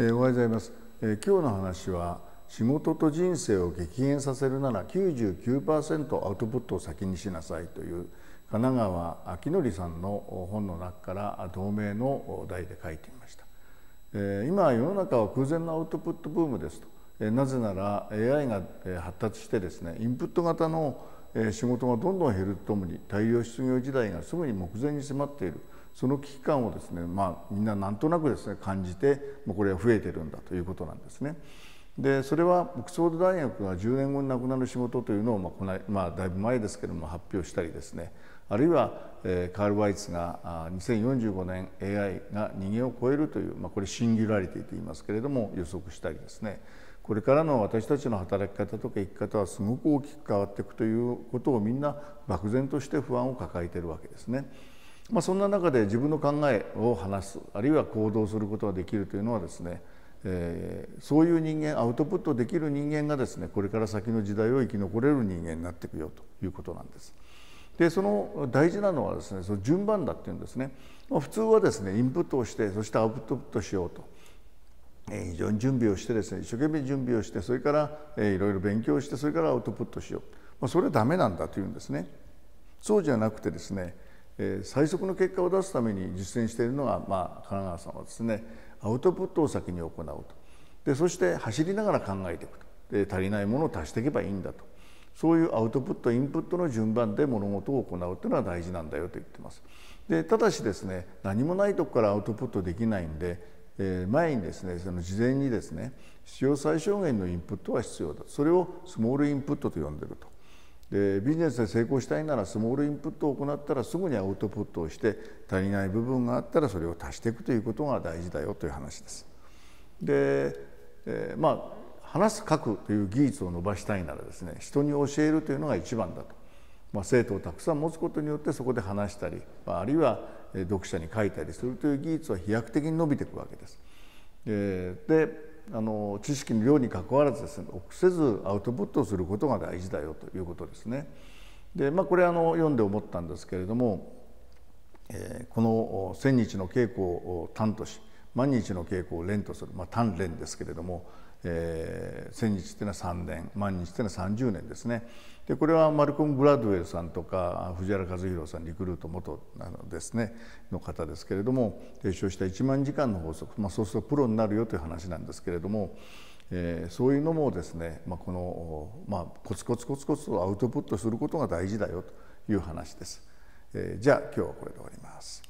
えー、おはようございます、えー、今日の話は仕事と人生を激減させるなら99%アウトプットを先にしなさいという神奈川明則さんの本の中から同名の題で書いてみました、えー、今世の中は空前のアウトプットブームですと、えー、なぜなら AI が発達してですねインプット型の仕事がどんどん減るとともに大量失業時代がすぐに目前に迫っているその危機感をですね、まあ、みんななんとなくですね感じてもうこれは増えてるんだということなんですね。でそれはオックスフォード大学が10年後に亡くなる仕事というのを、まあこのまあ、だいぶ前ですけれども発表したりですねあるいは、えー、カール・ワイツがあ2045年 AI が人間を超えるという、まあ、これシンギュラリティと言いますけれども予測したりですねこれからの私たちの働き方とか生き方はすごく大きく変わっていくということをみんな漠然として不安を抱えているわけですね。まあ、そんな中で自分の考えを話すあるいは行動することができるというのはですね、えー、そういう人間アウトプットできる人間がですねこれから先の時代を生き残れる人間になっていくよということなんです。でその大事なのはですねその順番だっていうんですね、まあ、普通はですねインプットをしてそしてアウトプットしようと、えー、非常に準備をしてですね一生懸命準備をしてそれから、えー、いろいろ勉強してそれからアウトプットしよう、まあ、それはダメなんだというんですねそうじゃなくてですねえ最速の結果を出すために実践しているのが、まあ、神奈川さんはですねアウトプットを先に行うとでそして走りながら考えていくとで足りないものを足していけばいいんだとそういうアウトプットインプットの順番で物事を行うというのは大事なんだよと言ってます。でただしですね何もないとこからアウトプットできないんで、えー、前にですねその事前にですね必要最小限のインプットは必要だそれをスモールインプットと呼んでると。でビジネスで成功したいならスモールインプットを行ったらすぐにアウトプットをして足りない部分があったらそれを足していくということが大事だよという話です。で、えー、まあ話す書くという技術を伸ばしたいならですね人に教えるというのが一番だと、まあ、生徒をたくさん持つことによってそこで話したり、まあ、あるいは読者に書いたりするという技術は飛躍的に伸びていくわけです。であの知識の量にかかわらずですね臆せずアウトプットをすることが大事だよということですね。でまあこれあの読んで思ったんですけれども、えー、この「千日の稽古を端とし」毎日の稽古を連とする、まあ、鍛錬ですけれども、えー、千日っていうのは3年万日っていうのは30年ですねでこれはマルコム・ブラッドウェルさんとか藤原和弘さんリクルート元なのですねの方ですけれども提唱した1万時間の法則、まあ、そうするとプロになるよという話なんですけれども、えー、そういうのもですね、まあ、この、まあ、コツコツコツコツとアウトプットすることが大事だよという話です。えー、じゃあ今日はこれで終わります。